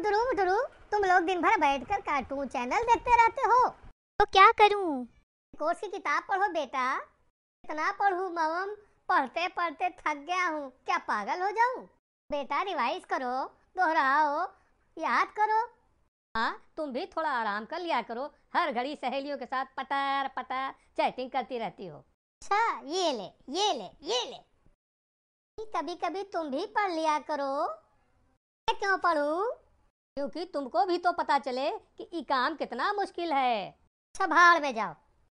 गुटरू गुटरू तुम लोग दिन भर बैठ कर कार्टून चैनल देखते रहते हो तो क्या करूं? कोर्स की किताब पढ़ो बेटा इतना पढ़ू मम पढ़ते पढ़ते थक गया हूँ क्या पागल हो जाऊँ बेटा रिवाइज करो दोहराओ याद करो हाँ तुम भी थोड़ा आराम कर लिया करो हर घड़ी सहेलियों के साथ पटार पटार चैटिंग करती रहती हो अच्छा ये ले ये ले ये ले कभी कभी तुम भी पढ़ लिया करो मैं क्यों पढ़ू क्योंकि तुमको भी तो पता चले कि ये काम कितना मुश्किल है अच्छा भाड़ में जाओ